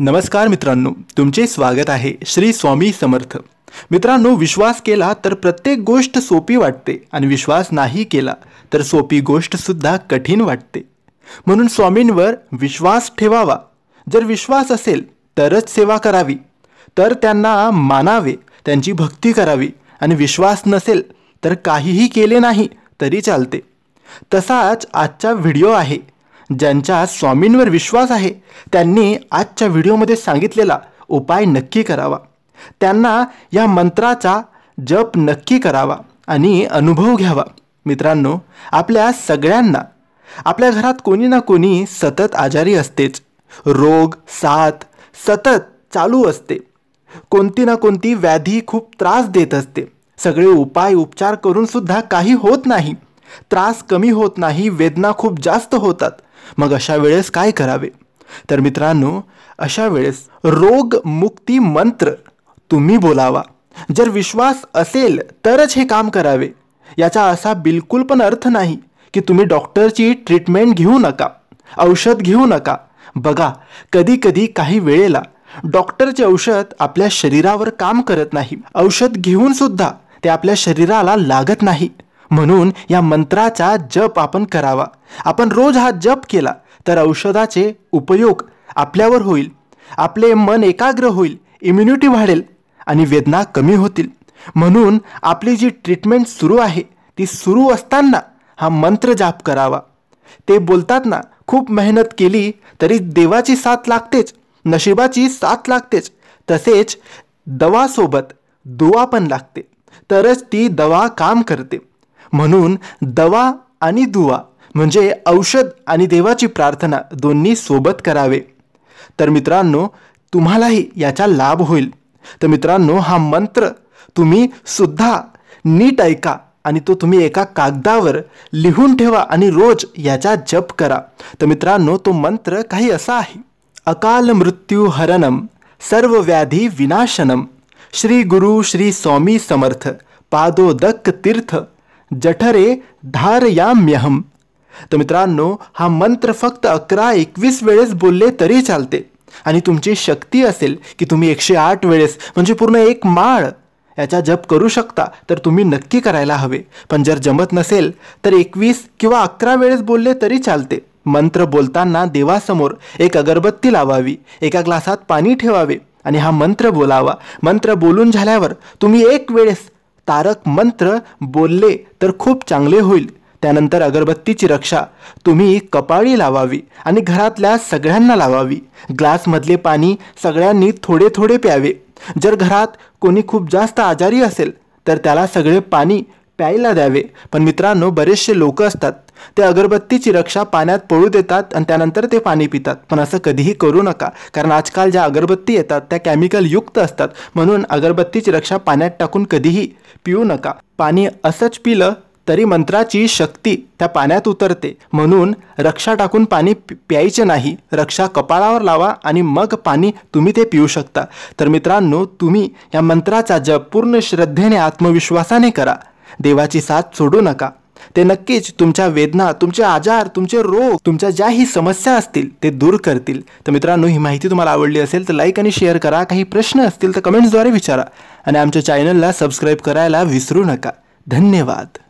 नमस्कार मित्रांनो तुमचे स्वागत आहे श्री स्वामी समर्थ मित्रांनो विश्वास केला तर प्रत्येक गोष्ट सोपी वाटते आणि विश्वास नाही केला तर सोपी गोष्टसुद्धा कठीण वाटते म्हणून स्वामींवर विश्वास ठेवावा जर विश्वास असेल तरच सेवा करावी तर त्यांना मानावे त्यांची भक्ती करावी आणि विश्वास नसेल तर काहीही केले नाही तरी चालते तसाच आजचा व्हिडिओ आहे ज्यांच्या स्वामींवर विश्वास आहे त्यांनी आजच्या व्हिडिओमध्ये सांगितलेला उपाय नक्की करावा त्यांना या मंत्राचा जप नक्की करावा आणि अनुभव घ्यावा मित्रांनो आपल्या सगळ्यांना आपल्या घरात कोणी ना कोणी सतत आजारी असतेच रोग साथ सतत चालू असते कोणती ना कोणती व्याधी खूप त्रास देत असते सगळे उपाय उपचार करूनसुद्धा काही होत नाही त्रास कमी होत नाही वेदना खूप जास्त होतात मग अशा वेळेस काय करावे तर मित्रांनो अशा वेळेस रोगमुक्ती मंत्र तुम्ही बोलावा जर विश्वास असेल तरच हे काम करावे याचा असा बिलकुल पण अर्थ नाही की तुम्ही डॉक्टरची ट्रीटमेंट घेऊ नका औषध घेऊ नका बघा कधी कधी काही वेळेला डॉक्टरचे औषध आपल्या शरीरावर काम करत नाही औषध घेऊन सुद्धा ते आपल्या शरीराला लागत नाही म्हणून या मंत्राचा जप आपण करावा आपण रोज हा जप केला तर औषधाचे उपयोग आपल्यावर होईल आपले मन एकाग्र होईल इम्युनिटी वाढेल आणि वेदना कमी होतील म्हणून आपली जी ट्रीटमेंट सुरू आहे ती सुरू असताना हा मंत्र जाप करावा ते बोलतात ना खूप मेहनत केली तरी देवाची साथ लागतेच नशिबाची साथ लागतेच तसेच दवासोबत दुवा पण लागते तरच ती दवा काम करते म्हणून दवा आणि दुवा म्हणजे औषध आणि देवाची प्रार्थना दोन्ही सोबत करावे तर मित्रांनो तुम्हालाही याचा लाभ होईल तर मित्रांनो हा मंत्र तुम्ही सुद्धा नीट ऐका आणि तो तुम्ही एका कागदावर लिहून ठेवा आणि रोज याचा जप करा तर मित्रांनो तो मंत्र काही असा आहे अकाल मृत्यू हरणम सर्व व्याधी विनाशनम श्री गुरु श्री स्वामी समर्थ पादोदक तीर्थ जठरे धारयाम्यहम तर मित्रांनो हा मंत्र फक्त अकरा एकवीस वेळेस बोलले तरी चालते आणि तुमची शक्ती असेल की तुम्ही एकशे आठ वेळेस म्हणजे पूर्ण एक माळ याचा जप करू शकता तर तुम्ही नक्की करायला हवे पण जर जमत नसेल तर एकवीस किंवा अकरा वेळेस बोलले तरी चालते मंत्र बोलताना देवासमोर एक अगरबत्ती लावावी एका ग्लासात पाणी ठेवावे आणि हा मंत्र बोलावा मंत्र बोलून झाल्यावर तुम्ही एक वेळेस तारक मंत्र बोलले तर खूप चांगले होईल त्यानंतर अगरबत्तीची रक्षा तुम्ही कपाळी लावावी आणि घरातल्या सगळ्यांना लावावी ग्लासमधले पाणी सगळ्यांनी थोडे थोडे प्यावे जर घरात कोणी खूप जास्त आजारी असेल तर त्याला सगळे पाणी प्यायला द्यावे पण मित्रांनो बरेचसे लोक असतात ते अगरबत्तीची रक्षा पाण्यात पळू देतात आणि त्यानंतर ते पाणी पितात पण असं कधीही करू नका कारण आजकाल ज्या अगरबत्ती येतात त्या केमिकल युक्त असतात म्हणून अगरबत्तीची रक्षा पाण्यात टाकून कधीही पिऊ नका पाणी असंच पिलं तरी मंत्राची शक्ती त्या पाण्यात उतरते म्हणून रक्षा टाकून पाणी प्यायचे नाही रक्षा कपाळावर लावा आणि मग पाणी तुम्ही ते पिऊ शकता तर मित्रांनो तुम्ही या मंत्राचा जप पूर्ण श्रद्धेने आत्मविश्वासाने करा देवाची साथ सोडू नका ते नक्कीच तुमच्या वेदना तुमचे आजार तुमचे रोग तुमच्या ज्याही समस्या असतील ते दूर करतील तर मित्रांनो ही माहिती तुम्हाला आवडली असेल तर लाईक आणि शेअर करा काही प्रश्न असतील तर कमेंट्सद्वारे विचारा आणि आमच्या चॅनलला सबस्क्राईब करायला विसरू नका धन्यवाद